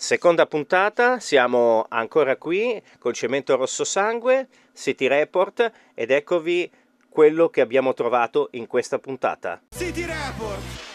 Seconda puntata, siamo ancora qui col cemento rosso sangue, City Report ed eccovi quello che abbiamo trovato in questa puntata. City Report!